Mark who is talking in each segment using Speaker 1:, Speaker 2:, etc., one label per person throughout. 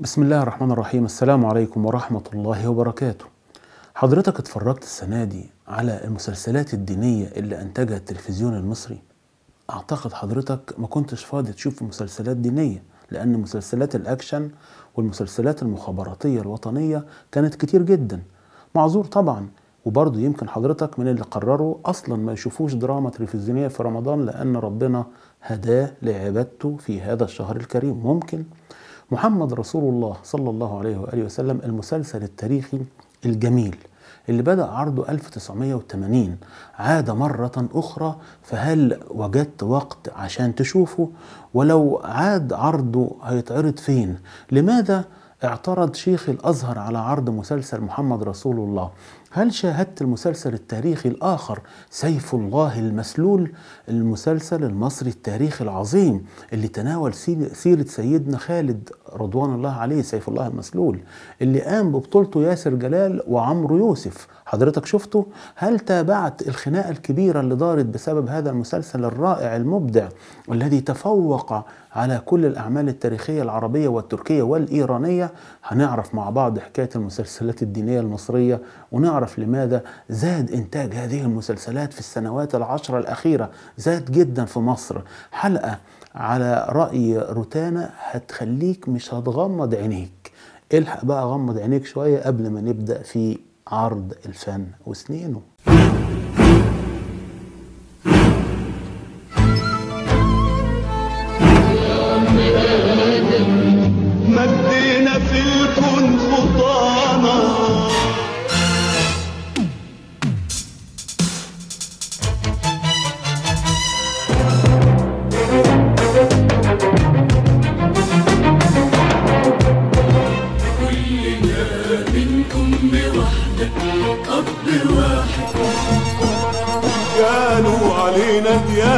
Speaker 1: بسم الله الرحمن الرحيم السلام عليكم ورحمة الله وبركاته حضرتك اتفرجت السنة دي على المسلسلات الدينية اللي أنتجها التلفزيون المصري أعتقد حضرتك ما كنتش فاضي تشوف مسلسلات دينية لأن مسلسلات الأكشن والمسلسلات المخابراتية الوطنية كانت كتير جدا معذور طبعا وبرضه يمكن حضرتك من اللي قرروا أصلا ما يشوفوش دراما تلفزيونية في رمضان لأن ربنا هداه لعبادته في هذا الشهر الكريم ممكن محمد رسول الله صلى الله عليه وآله وسلم المسلسل التاريخي الجميل اللي بدأ عرضه 1980 عاد مرة أخرى فهل وجدت وقت عشان تشوفه ولو عاد عرضه هيتعرض فين لماذا اعترض شيخ الأزهر على عرض مسلسل محمد رسول الله هل شاهدت المسلسل التاريخي الآخر سيف الله المسلول المسلسل المصري التاريخي العظيم اللي تناول سيرة سيدنا خالد رضوان الله عليه سيف الله المسلول اللي قام ببطولته ياسر جلال وعمرو يوسف حضرتك شفته هل تابعت الخناقة الكبيرة اللي دارت بسبب هذا المسلسل الرائع المبدع والذي تفوق على كل الأعمال التاريخية العربية والتركية والإيرانية هنعرف مع بعض حكاية المسلسلات الدينية المصرية ونعرف لماذا زاد إنتاج هذه المسلسلات في السنوات العشرة الأخيرة زاد جدا في مصر حلقة على رأي روتانا هتخليك مش هتغمض عينيك الحق بقى غمض عينيك شوية قبل ما نبدأ في عرض الفن وسنينه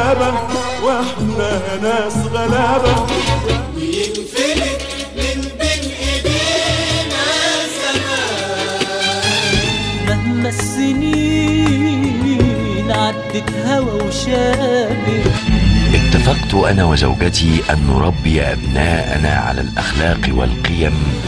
Speaker 1: غلابة واحنا ناس غلابة وينفلت من بين ايدينا زمان مهما السنين عدت هوا وشامل اتفقت انا وزوجتي ان نربي ابناءنا على الاخلاق والقيم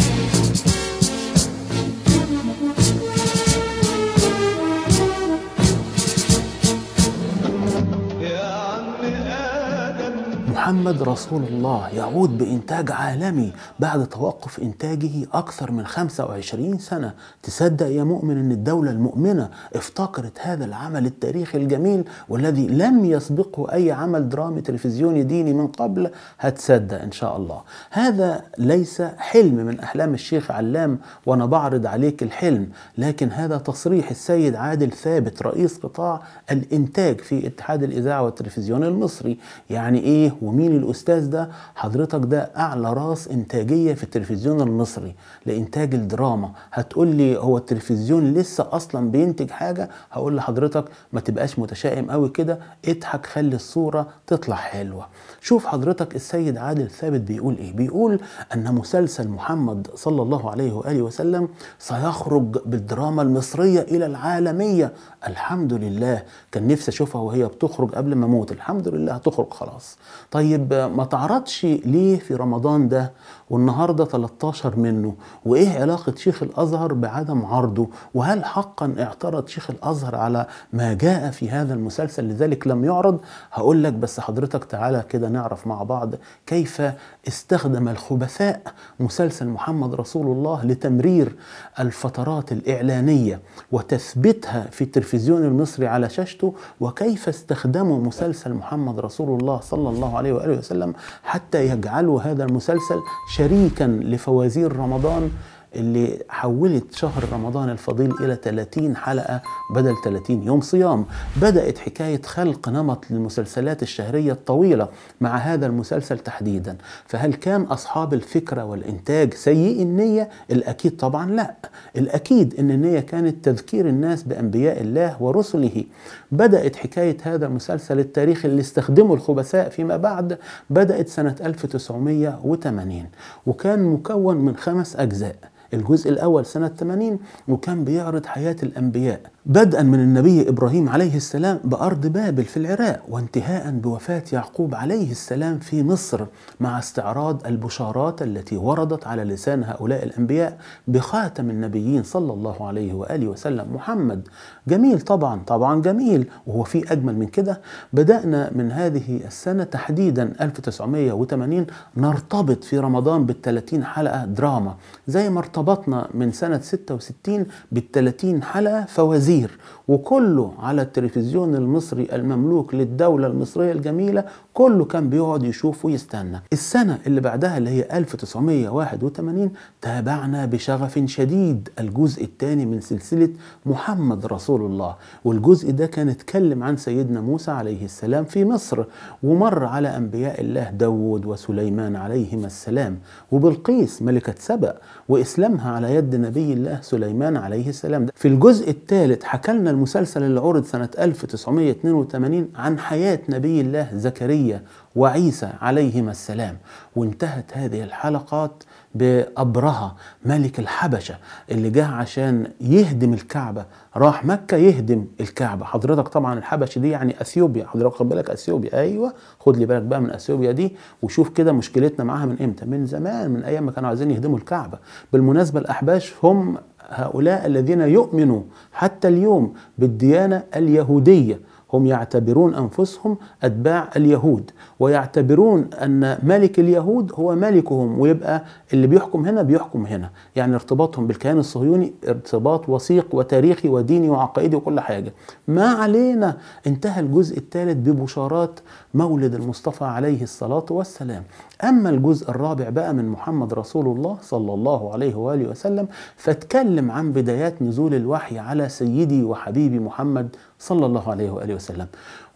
Speaker 1: محمد رسول الله يعود بإنتاج عالمي بعد توقف إنتاجه أكثر من 25 سنة تصدق يا مؤمن أن الدولة المؤمنة افتقرت هذا العمل التاريخي الجميل والذي لم يسبقه أي عمل درامي تلفزيوني ديني من قبل هتصدق إن شاء الله هذا ليس حلم من أحلام الشيخ علام وأنا بعرض عليك الحلم لكن هذا تصريح السيد عادل ثابت رئيس قطاع الإنتاج في اتحاد الإذاعة والتلفزيون المصري يعني إيه ومين الاستاذ ده حضرتك ده اعلى راس انتاجيه في التلفزيون المصري لانتاج الدراما هتقول لي هو التلفزيون لسه اصلا بينتج حاجه هقول لحضرتك ما تبقاش متشائم قوي كده اضحك خلي الصوره تطلع حلوه شوف حضرتك السيد عادل ثابت بيقول ايه بيقول ان مسلسل محمد صلى الله عليه واله وسلم سيخرج بالدراما المصريه الى العالميه الحمد لله كان نفسي اشوفها وهي بتخرج قبل ما اموت الحمد لله هتخرج خلاص طيب ما تعرضش ليه في رمضان ده والنهارده 13 منه وايه علاقه شيخ الازهر بعدم عرضه وهل حقا اعترض شيخ الازهر على ما جاء في هذا المسلسل لذلك لم يعرض هقول لك بس حضرتك تعالى كده نعرف مع بعض كيف استخدم الخبثاء مسلسل محمد رسول الله لتمرير الفترات الاعلانيه وتثبيتها في التلفزيون المصري على شاشته وكيف استخدموا مسلسل محمد رسول الله صلى الله عليه واله وسلم حتى يجعلوا هذا المسلسل شريكا لفوازير رمضان اللي حولت شهر رمضان الفضيل إلى 30 حلقة بدل 30 يوم صيام بدأت حكاية خلق نمط للمسلسلات الشهرية الطويلة مع هذا المسلسل تحديدا فهل كان أصحاب الفكرة والإنتاج سيء النية؟ الأكيد طبعا لا الأكيد أن النية كانت تذكير الناس بأنبياء الله ورسله بدأت حكاية هذا المسلسل التاريخي اللي استخدمه الخبثاء فيما بعد بدأت سنة 1980 وكان مكون من خمس أجزاء الجزء الأول سنة 80 وكان بيعرض حياة الأنبياء بدءا من النبي ابراهيم عليه السلام بارض بابل في العراق وانتهاء بوفاه يعقوب عليه السلام في مصر مع استعراض البشارات التي وردت على لسان هؤلاء الانبياء بخاتم النبيين صلى الله عليه واله وسلم محمد جميل طبعا طبعا جميل وهو في اجمل من كده بدانا من هذه السنه تحديدا 1980 نرتبط في رمضان بال 30 حلقه دراما زي ما ارتبطنا من سنه 66 بال 30 حلقه فوازير الخنازير وكله على التلفزيون المصري المملوك للدولة المصرية الجميلة كله كان بيقعد يشوف ويستنى السنة اللي بعدها اللي هي 1981 تابعنا بشغف شديد الجزء الثاني من سلسلة محمد رسول الله والجزء ده كان اتكلم عن سيدنا موسى عليه السلام في مصر ومر على أنبياء الله داود وسليمان عليهما السلام وبلقيس ملكة سبأ وإسلامها على يد نبي الله سليمان عليه السلام ده. في الجزء الثالث حكى لنا المسلسل اللي عرض سنة 1982 عن حياة نبي الله زكريا وعيسى عليهما السلام وانتهت هذه الحلقات بأبرهة ملك الحبشة اللي جه عشان يهدم الكعبة راح مكة يهدم الكعبة حضرتك طبعا الحبشة دي يعني أثيوبيا حضرتك خد بالك أثيوبيا أيوة خد لي بالك بقى من أثيوبيا دي وشوف كده مشكلتنا معاها من إمتى من زمان من أيام ما كانوا عايزين يهدموا الكعبة بالمناسبة الأحباش هم هؤلاء الذين يؤمنوا حتى اليوم بالديانه اليهوديه هم يعتبرون انفسهم اتباع اليهود ويعتبرون ان ملك اليهود هو ملكهم ويبقى اللي بيحكم هنا بيحكم هنا يعني ارتباطهم بالكيان الصهيوني ارتباط وثيق وتاريخي وديني وعقائدي وكل حاجه ما علينا انتهى الجزء الثالث ببشارات مولد المصطفى عليه الصلاه والسلام أما الجزء الرابع بقى من محمد رسول الله صلى الله عليه وآله وسلم فاتكلم عن بدايات نزول الوحي على سيدي وحبيبي محمد صلى الله عليه وآله وسلم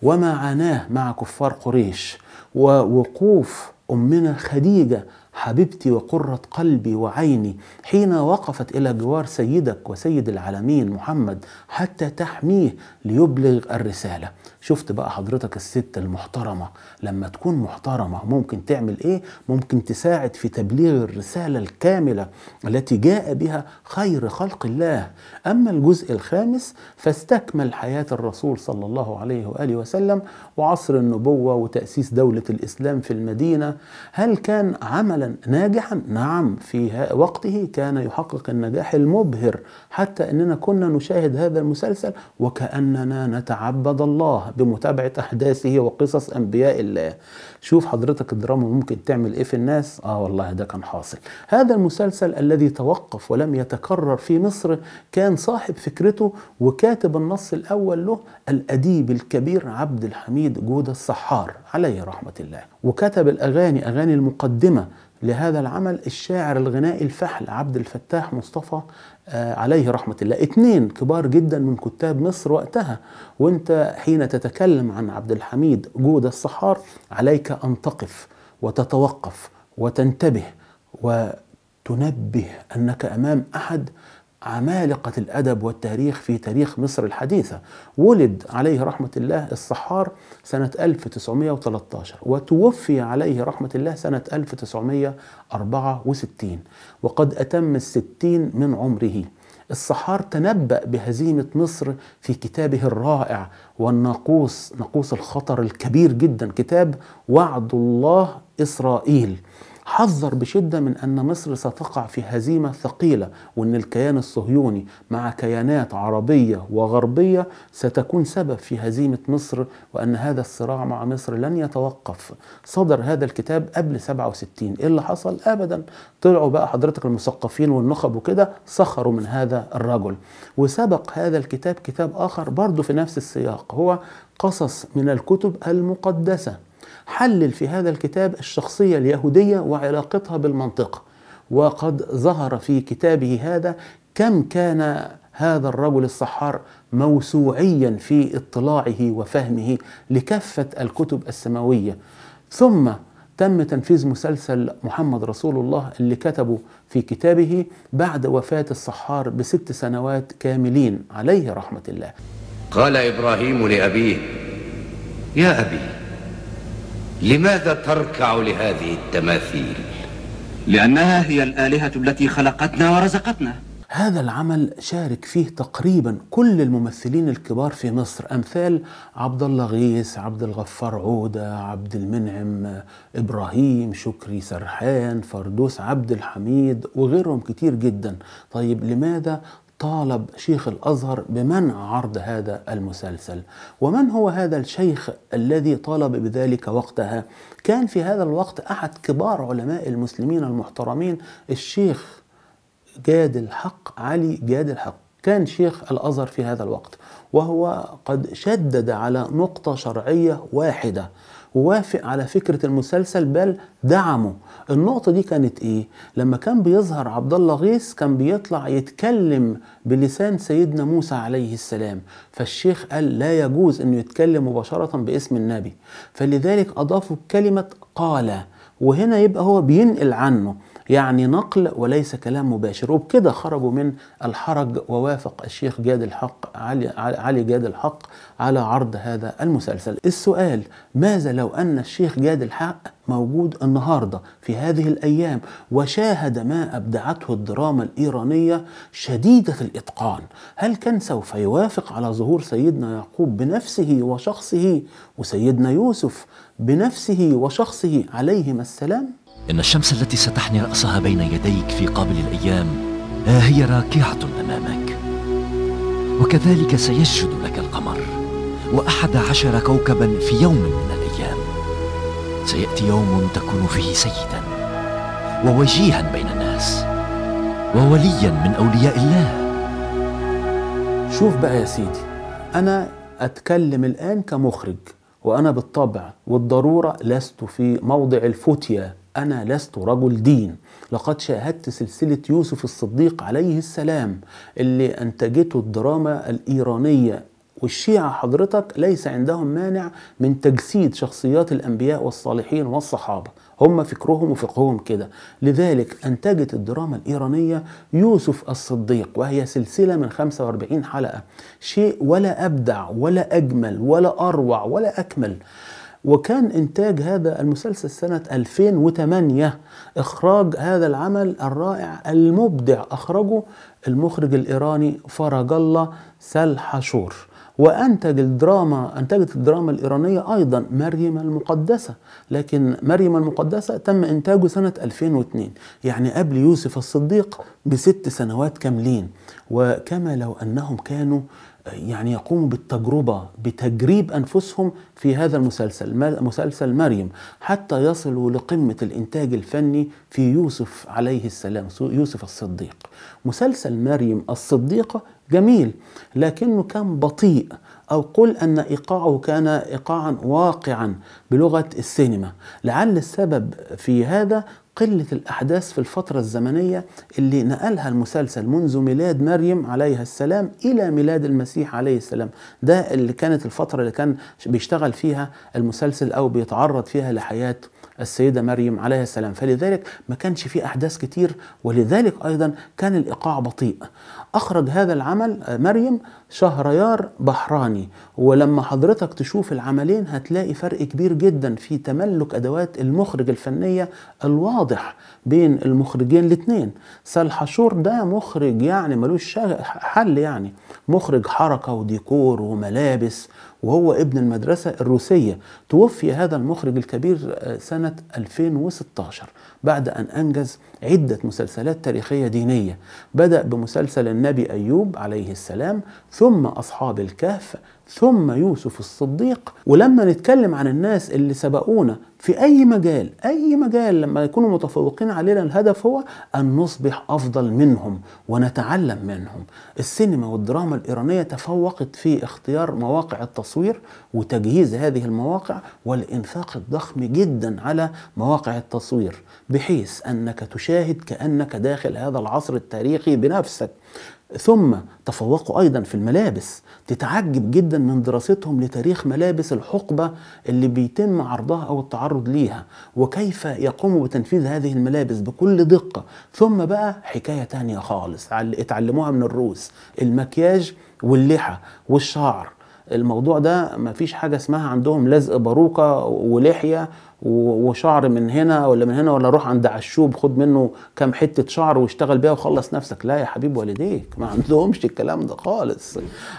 Speaker 1: وما عاناه مع كفار قريش ووقوف أمنا خديجة حبيبتي وقرة قلبي وعيني حين وقفت إلى جوار سيدك وسيد العالمين محمد حتى تحميه ليبلغ الرسالة شفت بقى حضرتك الست المحترمة لما تكون محترمة ممكن تعمل إيه؟ ممكن تساعد في تبليغ الرسالة الكاملة التي جاء بها خير خلق الله أما الجزء الخامس فاستكمل حياة الرسول صلى الله عليه وآله وسلم وعصر النبوة وتأسيس دولة الإسلام في المدينة هل كان عمل ناجحا نعم في وقته كان يحقق النجاح المبهر حتى أننا كنا نشاهد هذا المسلسل وكأننا نتعبد الله بمتابعة أحداثه وقصص أنبياء الله شوف حضرتك الدراما ممكن تعمل ايه في الناس اه والله ده كان حاصل هذا المسلسل الذي توقف ولم يتكرر في مصر كان صاحب فكرته وكاتب النص الاول له الاديب الكبير عبد الحميد جودة الصحار عليه رحمة الله وكتب الاغاني اغاني المقدمة لهذا العمل الشاعر الغنائي الفحل عبد الفتاح مصطفى آه، عليه رحمة الله اتنين كبار جدا من كتاب مصر وقتها وانت حين تتكلم عن عبد الحميد جود الصحار عليك أن تقف وتتوقف وتنتبه وتنبه أنك أمام أحد عمالقة الأدب والتاريخ في تاريخ مصر الحديثة ولد عليه رحمة الله الصحار سنة 1913 وتوفي عليه رحمة الله سنة 1964 وقد أتم الستين من عمره الصحار تنبأ بهزيمة مصر في كتابه الرائع والناقوس ناقوس الخطر الكبير جدا كتاب وعد الله إسرائيل حذر بشدة من أن مصر ستقع في هزيمة ثقيلة وأن الكيان الصهيوني مع كيانات عربية وغربية ستكون سبب في هزيمة مصر وأن هذا الصراع مع مصر لن يتوقف صدر هذا الكتاب قبل 67 إيه اللي حصل؟ أبدا طلعوا بقى حضرتك المثقفين والنخب وكده سخروا من هذا الرجل وسبق هذا الكتاب كتاب آخر برضه في نفس السياق هو قصص من الكتب المقدسة حلل في هذا الكتاب الشخصية اليهودية وعلاقتها بالمنطقة وقد ظهر في كتابه هذا كم كان هذا الرجل السحار موسوعيا في اطلاعه وفهمه لكافة الكتب السماوية ثم تم تنفيذ مسلسل محمد رسول الله اللي كتبه في كتابه بعد وفاة السحار بست سنوات كاملين عليه رحمة الله قال إبراهيم لأبيه يا أبي لماذا تركع لهذه التماثيل لانها هي الالهه التي خلقتنا ورزقتنا هذا العمل شارك فيه تقريبا كل الممثلين الكبار في مصر امثال عبد الله غيث عبد الغفار عوده عبد المنعم ابراهيم شكري سرحان فردوس عبد الحميد وغيرهم كتير جدا طيب لماذا طالب شيخ الازهر بمنع عرض هذا المسلسل ومن هو هذا الشيخ الذي طالب بذلك وقتها كان في هذا الوقت احد كبار علماء المسلمين المحترمين الشيخ جاد الحق علي جاد الحق كان شيخ الازهر في هذا الوقت وهو قد شدد على نقطه شرعيه واحده ووافق على فكره المسلسل بل دعمه النقطه دي كانت ايه لما كان بيظهر عبد الله غيث كان بيطلع يتكلم بلسان سيدنا موسى عليه السلام فالشيخ قال لا يجوز انه يتكلم مباشره باسم النبي فلذلك اضافوا كلمه قال وهنا يبقى هو بينقل عنه يعني نقل وليس كلام مباشر وبكده خرجوا من الحرج ووافق الشيخ جاد الحق علي, علي جاد الحق على عرض هذا المسلسل السؤال ماذا لو أن الشيخ جاد الحق موجود النهاردة في هذه الأيام وشاهد ما أبدعته الدراما الإيرانية شديدة الإتقان هل كان سوف يوافق على ظهور سيدنا يعقوب بنفسه وشخصه وسيدنا يوسف بنفسه وشخصه عليهما السلام؟ إن الشمس التي ستحني رأسها بين يديك في قابل الأيام ها هي راكعة أمامك وكذلك سيسجد لك القمر وأحد عشر كوكبا في يوم من الأيام سيأتي يوم تكون فيه سيدا ووجيها بين الناس ووليا من أولياء الله شوف بقى يا سيدي أنا أتكلم الآن كمخرج وأنا بالطبع والضرورة لست في موضع الفتية أنا لست رجل دين لقد شاهدت سلسلة يوسف الصديق عليه السلام اللي أنتجته الدراما الإيرانية والشيعة حضرتك ليس عندهم مانع من تجسيد شخصيات الأنبياء والصالحين والصحابة هم فكرهم وفقههم كده لذلك أنتجت الدراما الإيرانية يوسف الصديق وهي سلسلة من 45 حلقة شيء ولا أبدع ولا أجمل ولا أروع ولا أكمل وكان إنتاج هذا المسلسل سنة 2008 إخراج هذا العمل الرائع المبدع أخرجه المخرج الإيراني فرج الله سلحشور وانتج الدراما انتجت الدراما الايرانيه ايضا مريم المقدسه لكن مريم المقدسه تم انتاجه سنه 2002 يعني قبل يوسف الصديق بست سنوات كاملين وكما لو انهم كانوا يعني يقوموا بالتجربة بتجريب أنفسهم في هذا المسلسل مسلسل مريم حتى يصلوا لقمة الإنتاج الفني في يوسف عليه السلام يوسف الصديق مسلسل مريم الصديقة جميل لكنه كان بطيء أو قل أن إيقاعه كان إيقاعا واقعا بلغة السينما لعل السبب في هذا قلة الأحداث في الفترة الزمنية اللي نقلها المسلسل منذ ميلاد مريم عليها السلام إلى ميلاد المسيح عليه السلام ده اللي كانت الفترة اللي كان بيشتغل فيها المسلسل أو بيتعرض فيها لحياة السيدة مريم عليها السلام فلذلك ما كانش فيه أحداث كتير ولذلك أيضا كان الإيقاع بطيء أخرج هذا العمل آه، مريم شهريار بحراني ولما حضرتك تشوف العملين هتلاقي فرق كبير جدا في تملك أدوات المخرج الفنية الواضح بين المخرجين الاتنين سلحة شور ده مخرج يعني ملوش حل يعني مخرج حركة وديكور وملابس وهو ابن المدرسة الروسية توفي هذا المخرج الكبير آه، سنة 2016 بعد أن أنجز عدة مسلسلات تاريخية دينية بدأ بمسلسل النبي أيوب عليه السلام ثم أصحاب الكهف ثم يوسف الصديق ولما نتكلم عن الناس اللي سبقونا في أي مجال أي مجال لما يكونوا متفوقين علينا الهدف هو أن نصبح أفضل منهم ونتعلم منهم السينما والدراما الإيرانية تفوقت في اختيار مواقع التصوير وتجهيز هذه المواقع والإنفاق الضخم جدا على مواقع التصوير بحيث أنك تشاهد كأنك داخل هذا العصر التاريخي بنفسك ثم تفوقوا ايضا في الملابس تتعجب جدا من دراستهم لتاريخ ملابس الحقبه اللي بيتم عرضها او التعرض ليها وكيف يقوموا بتنفيذ هذه الملابس بكل دقه ثم بقى حكايه تانية خالص اتعلموها من الروس المكياج واللحى والشعر الموضوع ده مفيش حاجة اسمها عندهم لزق باروكة ولحية وشعر من هنا ولا من هنا ولا روح عند عشوب خد منه كام حته شعر واشتغل بيها وخلص نفسك لا يا حبيب والديك ما عندهمش الكلام ده خالص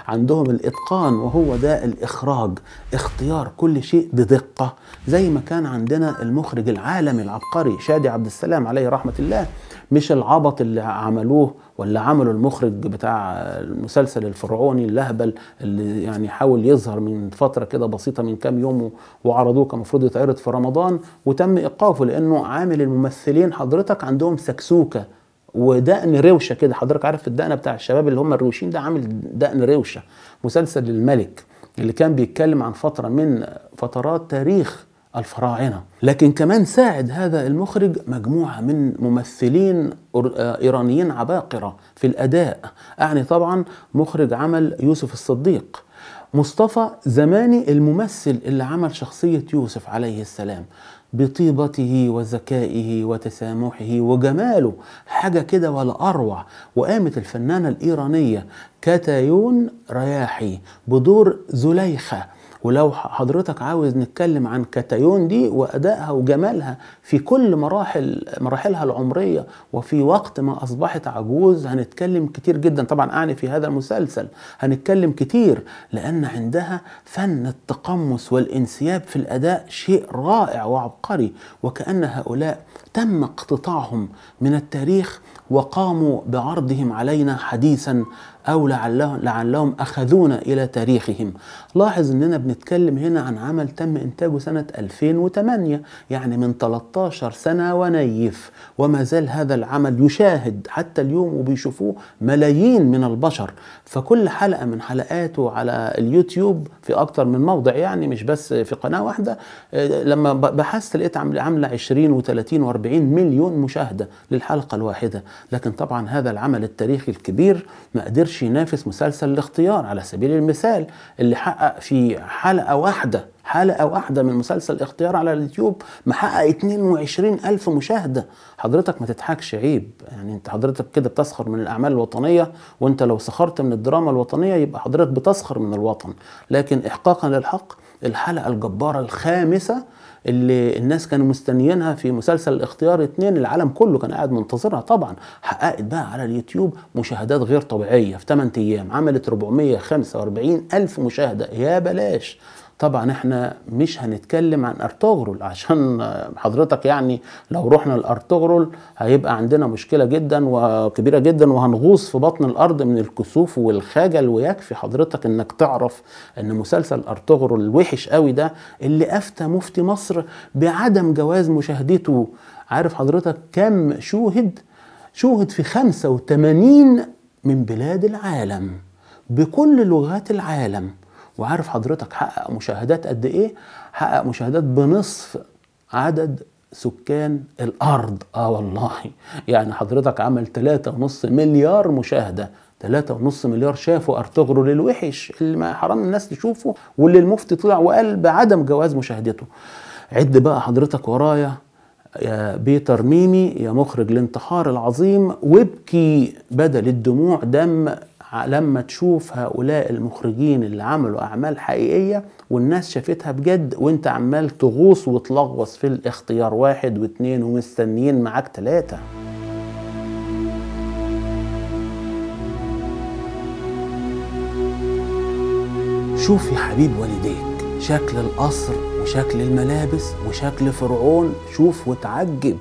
Speaker 1: عندهم الاتقان وهو ده الاخراج اختيار كل شيء بدقه زي ما كان عندنا المخرج العالمي العبقري شادي عبد السلام عليه رحمه الله مش العبط اللي عملوه ولا عمله المخرج بتاع المسلسل الفرعوني اللهبل اللي يعني حاول يظهر من فتره كده بسيطه من كام يوم وعرضوه كان المفروض يتعرض في رمضان وتم ايقافه لانه عامل الممثلين حضرتك عندهم سكسوكه ودقن روشه كده حضرتك عارف الدقنه بتاع الشباب اللي هم الروشين ده عامل دقن روشه مسلسل الملك اللي كان بيتكلم عن فتره من فترات تاريخ الفراعنة لكن كمان ساعد هذا المخرج مجموعة من ممثلين آه، إيرانيين عباقرة في الأداء أعني طبعا مخرج عمل يوسف الصديق مصطفى زماني الممثل اللي عمل شخصية يوسف عليه السلام بطيبته وذكائه وتسامحه وجماله حاجة كده ولا أروع وقامت الفنانة الإيرانية كاتايون رياحي بدور زليخة ولو حضرتك عاوز نتكلم عن كاتايون دي وادائها وجمالها في كل مراحل مراحلها العمريه وفي وقت ما اصبحت عجوز هنتكلم كتير جدا طبعا اعني في هذا المسلسل هنتكلم كتير لان عندها فن التقمص والانسياب في الاداء شيء رائع وعبقري وكان هؤلاء تم اقتطاعهم من التاريخ وقاموا بعرضهم علينا حديثا او لعلهم, لعلهم اخذونا الى تاريخهم لاحظ اننا بنتكلم هنا عن عمل تم انتاجه سنه 2008 يعني من 13 سنه ونيف وما زال هذا العمل يشاهد حتى اليوم وبيشوفوه ملايين من البشر فكل حلقه من حلقاته على اليوتيوب في اكتر من موضع يعني مش بس في قناه واحده آه، لما بحثت لقيت عامله 20 و30 و40 40 مليون مشاهدة للحلقة الواحدة لكن طبعا هذا العمل التاريخي الكبير ما قدرش ينافس مسلسل الاختيار على سبيل المثال اللي حقق في حلقة واحدة حلقة واحدة من مسلسل الاختيار على اليوتيوب محقق 22 ألف مشاهدة حضرتك ما تضحكش عيب يعني انت حضرتك كده بتسخر من الأعمال الوطنية وانت لو سخرت من الدراما الوطنية يبقى حضرتك بتسخر من الوطن لكن إحقاقا للحق الحلقة الجبارة الخامسة اللي الناس كانوا مستنيينها في مسلسل الاختيار اثنين العالم كله كان قاعد منتظرها طبعا حققت بقى على اليوتيوب مشاهدات غير طبيعية في 8 أيام عملت 445 ألف مشاهدة يا بلاش طبعا احنا مش هنتكلم عن ارطغرل عشان حضرتك يعني لو رحنا لارطغرل هيبقى عندنا مشكله جدا وكبيره جدا وهنغوص في بطن الارض من الكسوف والخجل ويكفي حضرتك انك تعرف ان مسلسل ارطغرل الوحش قوي ده اللي افتى مفتي مصر بعدم جواز مشاهدته عارف حضرتك كم شوهد شوهد في 85 من بلاد العالم بكل لغات العالم وعارف حضرتك حقق مشاهدات قد ايه حقق مشاهدات بنصف عدد سكان الارض اه والله يعني حضرتك عمل 3.5 مليار مشاهده 3.5 مليار شافوا ارطغرل للوحش اللي ما حرام الناس تشوفه واللي المفتي طلع وقال بعدم جواز مشاهدته عد بقى حضرتك ورايا يا بيتر ميمي يا مخرج الانتحار العظيم وابكي بدل الدموع دم لما تشوف هؤلاء المخرجين اللي عملوا اعمال حقيقيه والناس شافتها بجد وانت عمال تغوص وتلغوص في الاختيار واحد واثنين ومستنيين معاك تلاته شوف يا حبيب والديك شكل القصر وشكل الملابس وشكل فرعون شوف وتعجب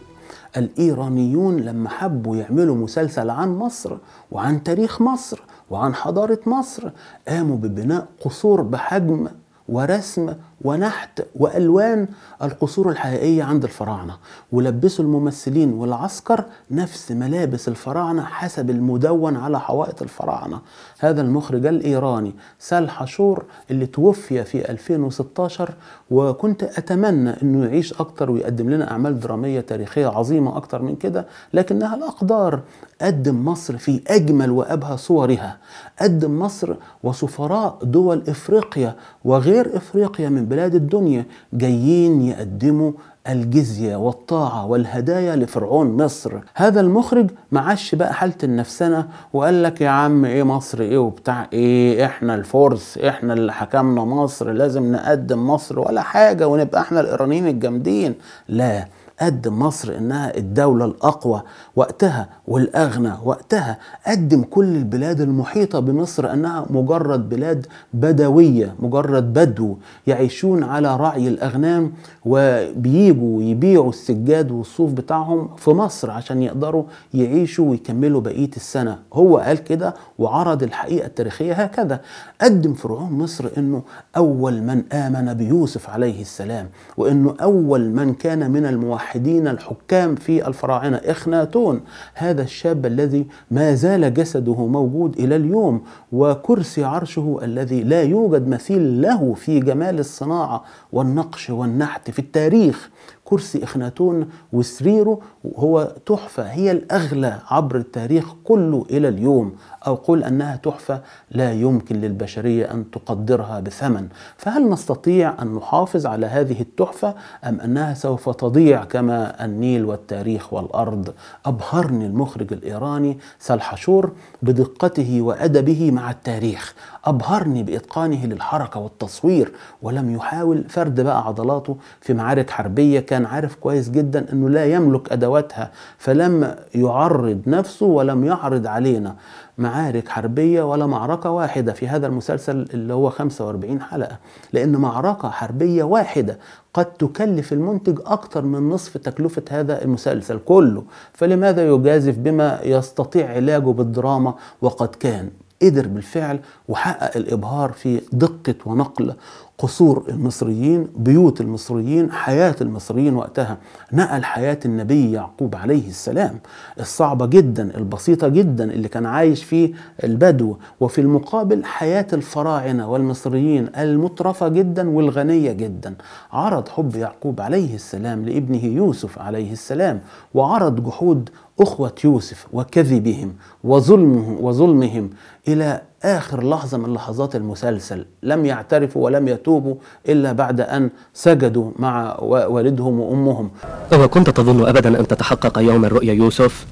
Speaker 1: الإيرانيون لما حبوا يعملوا مسلسل عن مصر وعن تاريخ مصر وعن حضارة مصر قاموا ببناء قصور بحجم ورسم ونحت والوان القصور الحقيقيه عند الفراعنه ولبسوا الممثلين والعسكر نفس ملابس الفراعنه حسب المدون على حوائط الفراعنه هذا المخرج الايراني سال حشور اللي توفي في 2016 وكنت اتمنى انه يعيش اكتر ويقدم لنا اعمال دراميه تاريخيه عظيمه اكتر من كده لكنها الاقدار قدم مصر في اجمل وابهى صورها قدم مصر وسفراء دول افريقيا وغير افريقيا من بلاد الدنيا جايين يقدموا الجزية والطاعة والهدايا لفرعون مصر هذا المخرج معاش بقى حالة النفسنة وقال لك يا عم ايه مصر ايه وبتاع ايه احنا الفرس احنا اللي حكمنا مصر لازم نقدم مصر ولا حاجة ونبقى احنا الإيرانيين الجامدين لا قد مصر انها الدولة الاقوى وقتها والاغنى وقتها قدم كل البلاد المحيطة بمصر انها مجرد بلاد بدوية مجرد بدو يعيشون على رعي الاغنام وبيجوا يبيعوا السجاد والصوف بتاعهم في مصر عشان يقدروا يعيشوا ويكملوا بقية السنة هو قال كده وعرض الحقيقة التاريخية هكذا قدم فرعون مصر انه اول من امن بيوسف عليه السلام وانه اول من كان من الموحدين الموحدين الحكام في الفراعنة إخناتون هذا الشاب الذي ما زال جسده موجود إلى اليوم وكرسي عرشه الذي لا يوجد مثيل له في جمال الصناعة والنقش والنحت في التاريخ كرسي إخناتون وسريره هو تحفة هي الأغلى عبر التاريخ كله إلى اليوم أو قل أنها تحفة لا يمكن للبشرية أن تقدرها بثمن فهل نستطيع أن نحافظ على هذه التحفة أم أنها سوف تضيع كما النيل والتاريخ والأرض أبهرني المخرج الإيراني سلحشور بدقته وأدبه مع التاريخ أبهرني بإتقانه للحركة والتصوير ولم يحاول فرد بقى عضلاته في معارك حربية كان عارف كويس جدا أنه لا يملك أدواتها فلم يعرض نفسه ولم يعرض علينا معارك حربية ولا معركة واحدة في هذا المسلسل اللي هو 45 حلقة لأن معركة حربية واحدة قد تكلف المنتج أكثر من نصف تكلفة هذا المسلسل كله فلماذا يجازف بما يستطيع علاجه بالدراما وقد كان قدر بالفعل وحقق الابهار في دقه ونقل قصور المصريين بيوت المصريين حياه المصريين وقتها نقل حياه النبي يعقوب عليه السلام الصعبه جدا البسيطه جدا اللي كان عايش فيه البدو وفي المقابل حياه الفراعنه والمصريين المترفه جدا والغنيه جدا عرض حب يعقوب عليه السلام لابنه يوسف عليه السلام وعرض جحود أخوة يوسف وكذبهم وظلمه وظلمهم إلى آخر لحظة من لحظات المسلسل لم يعترفوا ولم يتوبوا إلا بعد أن سجدوا مع والدهم وأمهم أو كنت تظن أبدا أن تتحقق يوم الرؤيا يوسف؟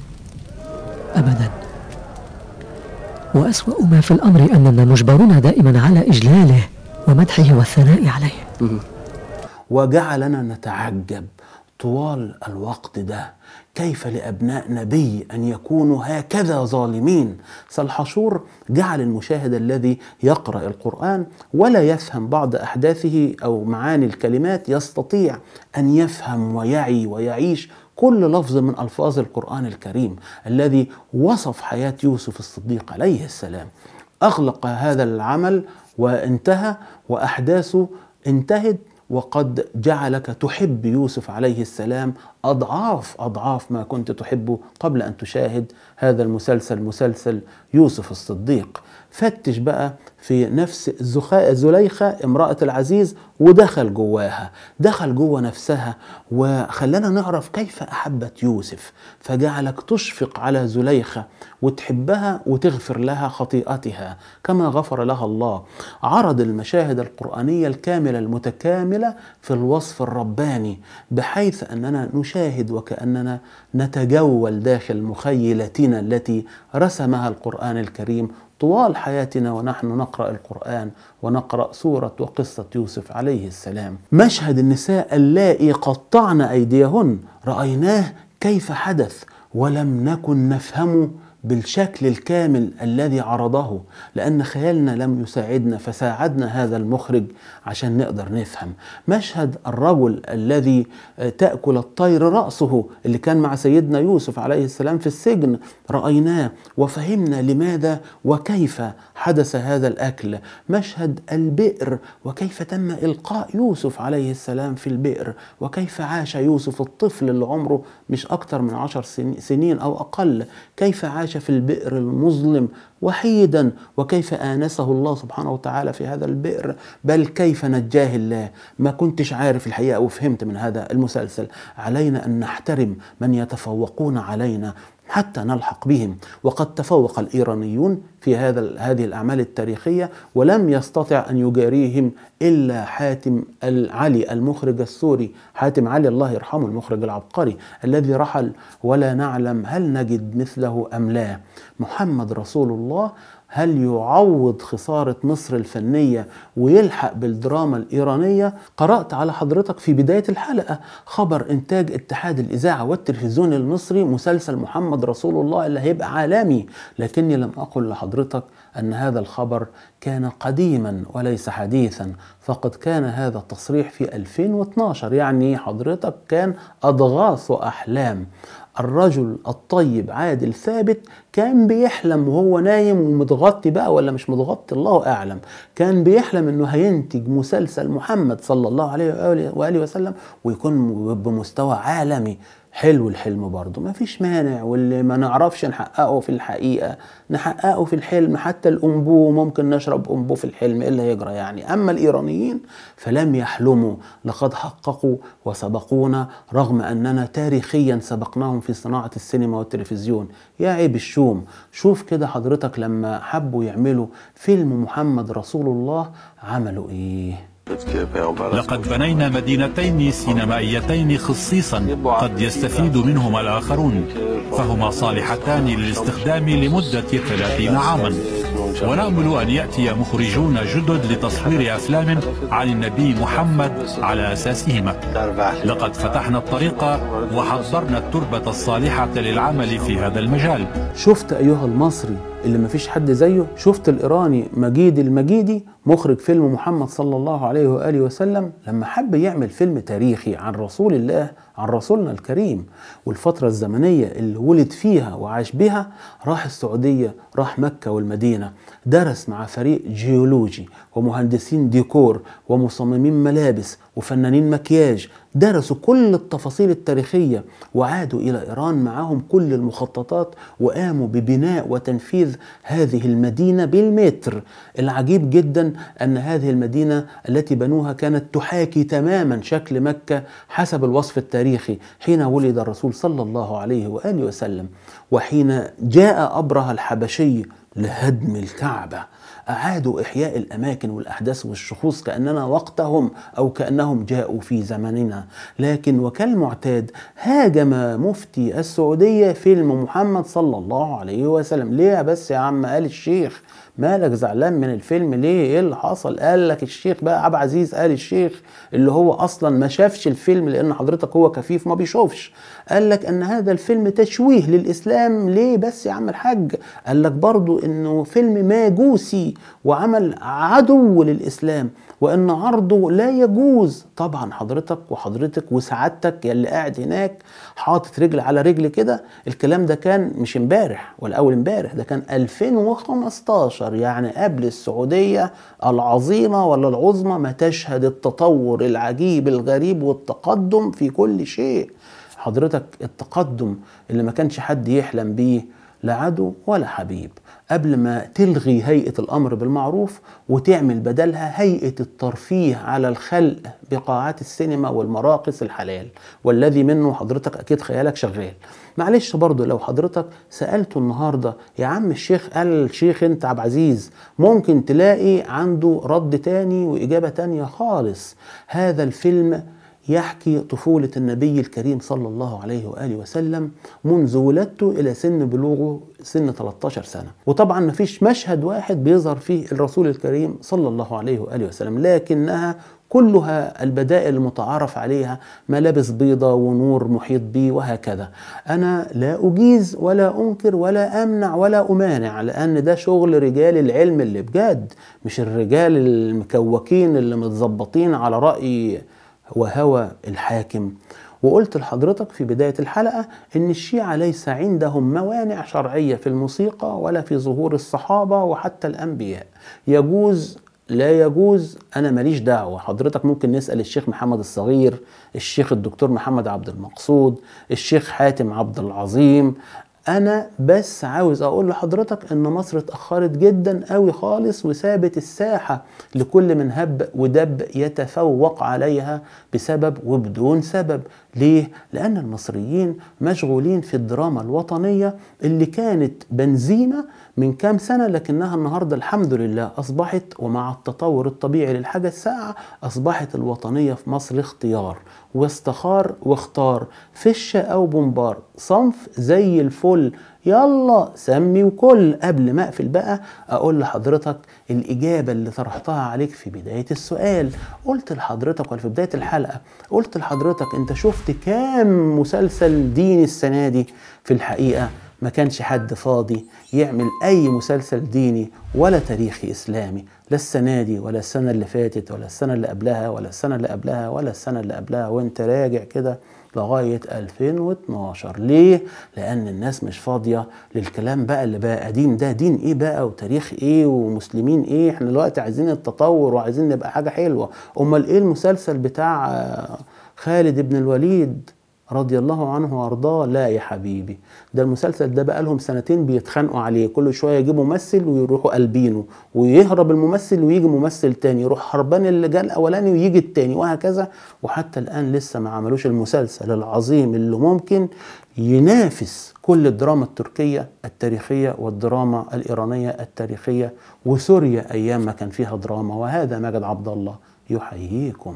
Speaker 1: أبدا وأسوأ ما في الأمر أننا مجبرون دائما على إجلاله ومدحه والثناء عليه وجعلنا نتعجب طوال الوقت ده كيف لابناء نبي ان يكونوا هكذا ظالمين سلحشور جعل المشاهد الذي يقرا القران ولا يفهم بعض احداثه او معاني الكلمات يستطيع ان يفهم ويعي ويعيش كل لفظ من الفاظ القران الكريم الذي وصف حياه يوسف الصديق عليه السلام اغلق هذا العمل وانتهى واحداثه انتهت وقد جعلك تحب يوسف عليه السلام اضعاف اضعاف ما كنت تحبه قبل ان تشاهد هذا المسلسل مسلسل يوسف الصديق فتش بقى في نفس زليخة امرأة العزيز ودخل جواها دخل جوا نفسها وخلانا نعرف كيف أحبت يوسف فجعلك تشفق على زليخة وتحبها وتغفر لها خطيئتها كما غفر لها الله عرض المشاهد القرآنية الكاملة المتكاملة في الوصف الرباني بحيث أننا نشاهد وكأننا نتجول داخل مخيلتنا التي رسمها القرآن الكريم طوال حياتنا ونحن نقرأ القرآن ونقرأ سورة وقصة يوسف عليه السلام مشهد النساء اللائي قطعن أيديهن رأيناه كيف حدث ولم نكن نفهمه بالشكل الكامل الذي عرضه لأن خيالنا لم يساعدنا فساعدنا هذا المخرج عشان نقدر نفهم مشهد الرجل الذي آه، تأكل الطير رأسه اللي كان مع سيدنا يوسف عليه السلام في السجن رأيناه وفهمنا لماذا وكيف حدث هذا الأكل مشهد البئر وكيف تم إلقاء يوسف عليه السلام في البئر وكيف عاش يوسف الطفل اللي عمره مش أكتر من عشر سنين أو أقل كيف عاش عاش في البئر المظلم وحيدا وكيف آنسه الله سبحانه وتعالى في هذا البئر بل كيف نجاه الله ما كنتش عارف الحقيقة وفهمت من هذا المسلسل علينا أن نحترم من يتفوقون علينا حتى نلحق بهم وقد تفوق الايرانيون في هذا هذه الاعمال التاريخيه ولم يستطع ان يجاريهم الا حاتم علي المخرج السوري حاتم علي الله يرحمه المخرج العبقري الذي رحل ولا نعلم هل نجد مثله ام لا محمد رسول الله هل يعوض خسارة مصر الفنية ويلحق بالدراما الإيرانية؟ قرأت على حضرتك في بداية الحلقة خبر إنتاج اتحاد الإذاعة والتلفزيون المصري مسلسل محمد رسول الله اللي هيبقى عالمي لكني لم أقل لحضرتك أن هذا الخبر كان قديما وليس حديثا فقد كان هذا التصريح في 2012 يعني حضرتك كان أضغاث وأحلام الرجل الطيب عادل ثابت كان بيحلم وهو نايم ومتغطي بقى ولا مش متغطي الله اعلم كان بيحلم انه هينتج مسلسل محمد صلى الله عليه واله وسلم ويكون بمستوى عالمي حلو الحلم برضه ما فيش مانع واللي ما نعرفش نحققه في الحقيقة نحققه في الحلم حتى الأنبو ممكن نشرب أنبو في الحلم إيه اللي يعني أما الإيرانيين فلم يحلموا لقد حققوا وسبقونا رغم أننا تاريخيا سبقناهم في صناعة السينما والتلفزيون يا عيب الشوم شوف كده حضرتك لما حبوا يعملوا فيلم محمد رسول الله عملوا إيه لقد بنينا مدينتين سينمائيتين خصيصا قد يستفيد منهما الآخرون فهما صالحتان للاستخدام لمدة 30 عاما ونأمل أن يأتي مخرجون جدد لتصوير أفلام عن النبي محمد على أساسهما لقد فتحنا الطريق وحضرنا التربة الصالحة للعمل في هذا المجال شفت أيها المصري اللي ما فيش حد زيه شفت الإيراني مجيد المجيدي مخرج فيلم محمد صلى الله عليه وآله وسلم لما حب يعمل فيلم تاريخي عن رسول الله عن رسولنا الكريم والفترة الزمنية اللي ولد فيها وعاش بها راح السعودية راح مكة والمدينة درس مع فريق جيولوجي ومهندسين ديكور ومصممين ملابس وفنانين مكياج درسوا كل التفاصيل التاريخية وعادوا إلى إيران معهم كل المخططات وقاموا ببناء وتنفيذ هذه المدينة بالمتر العجيب جدا أن هذه المدينة التي بنوها كانت تحاكي تماما شكل مكة حسب الوصف التاريخي حين ولد الرسول صلى الله عليه وآله وسلم وحين جاء أبرهة الحبشي لهدم الكعبة أعادوا إحياء الأماكن والأحداث والشخوص كأننا وقتهم أو كأنهم جاءوا في زمننا لكن وكالمعتاد هاجم مفتي السعودية فيلم محمد صلى الله عليه وسلم ليه بس يا عم قال الشيخ مالك زعلان من الفيلم ليه ايه اللي حصل قال لك الشيخ بقى عبد العزيز قال الشيخ اللي هو اصلا ما شافش الفيلم لان حضرتك هو كفيف ما بيشوفش قال لك ان هذا الفيلم تشويه للاسلام ليه بس يا عم الحاج قال لك برضو انه فيلم ماجوسي وعمل عدو للاسلام وان عرضه لا يجوز طبعا حضرتك وحضرتك وسعادتك يا اللي قاعد هناك حاطط رجل على رجل كده الكلام ده كان مش امبارح ولا اول امبارح ده كان 2015 يعني قبل السعوديه العظيمه ولا العظمى ما تشهد التطور العجيب الغريب والتقدم في كل شيء حضرتك التقدم اللي ما كانش حد يحلم بيه لا عدو ولا حبيب قبل ما تلغي هيئة الأمر بالمعروف وتعمل بدلها هيئة الترفيه على الخلق بقاعات السينما والمراقص الحلال والذي منه حضرتك أكيد خيالك شغال معلش برضه لو حضرتك سألته النهاردة يا عم الشيخ قال الشيخ انت عبد العزيز ممكن تلاقي عنده رد تاني وإجابة تانية خالص هذا الفيلم يحكي طفولة النبي الكريم صلى الله عليه وآله وسلم منذ ولادته إلى سن بلوغه سن 13 سنة وطبعا مفيش مشهد واحد بيظهر فيه الرسول الكريم صلى الله عليه وآله وسلم لكنها كلها البدائل المتعارف عليها ملابس بيضة ونور محيط بي وهكذا أنا لا أجيز ولا أنكر ولا أمنع ولا أمانع لأن ده شغل رجال العلم اللي بجد مش الرجال المكوكين اللي متظبطين على رأي وهوى الحاكم وقلت لحضرتك في بداية الحلقة إن الشيعة ليس عندهم موانع شرعية في الموسيقى ولا في ظهور الصحابة وحتى الأنبياء يجوز لا يجوز أنا ماليش دعوة حضرتك ممكن نسأل الشيخ محمد الصغير الشيخ الدكتور محمد عبد المقصود الشيخ حاتم عبد العظيم انا بس عاوز اقول لحضرتك ان مصر اتاخرت جدا قوي خالص وسابت الساحه لكل من هب ودب يتفوق عليها بسبب وبدون سبب ليه؟ لأن المصريين مشغولين في الدراما الوطنية اللي كانت بنزينة من كام سنة لكنها النهاردة الحمد لله أصبحت ومع التطور الطبيعي للحاجة الساعة أصبحت الوطنية في مصر اختيار واستخار واختار فش أو بومبار صنف زي الفل يلا سمي وكل قبل ما اقفل بقى اقول لحضرتك الاجابه اللي طرحتها عليك في بدايه السؤال قلت لحضرتك ولا في بدايه الحلقه قلت لحضرتك انت شفت كام مسلسل ديني السنه دي في الحقيقه ما كانش حد فاضي يعمل اي مسلسل ديني ولا تاريخي اسلامي لا السنه دي ولا السنه اللي فاتت ولا السنه اللي قبلها ولا السنه اللي قبلها ولا السنه اللي قبلها وانت راجع كده لغاية 2012 ليه؟ لأن الناس مش فاضية للكلام بقى اللي بقى قديم ده دين إيه بقى وتاريخ إيه ومسلمين إيه إحنا دلوقتي عايزين التطور وعايزين نبقى حاجة حلوة أمال إيه المسلسل بتاع خالد بن الوليد رضي الله عنه وارضاه لا يا حبيبي ده المسلسل ده بقى لهم سنتين بيتخانقوا عليه كل شويه يجيبوا ممثل ويروحوا قلبينه ويهرب الممثل ويجي ممثل تاني يروح هربان اللي جه الاولاني ويجي التاني وهكذا وحتى الان لسه ما عملوش المسلسل العظيم اللي ممكن ينافس كل الدراما التركيه التاريخيه والدراما الايرانيه التاريخيه وسوريا ايام ما كان فيها دراما وهذا مجد عبد الله يحييكم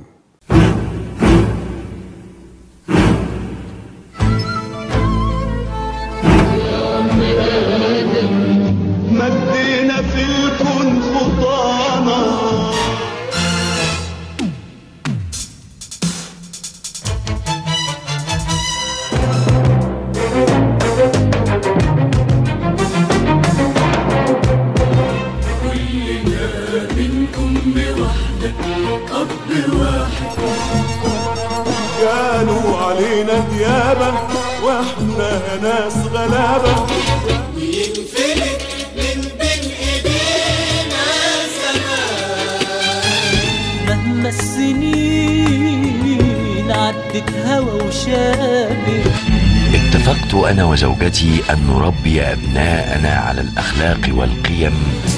Speaker 1: التي أن نربي أبناءنا على الأخلاق والقيم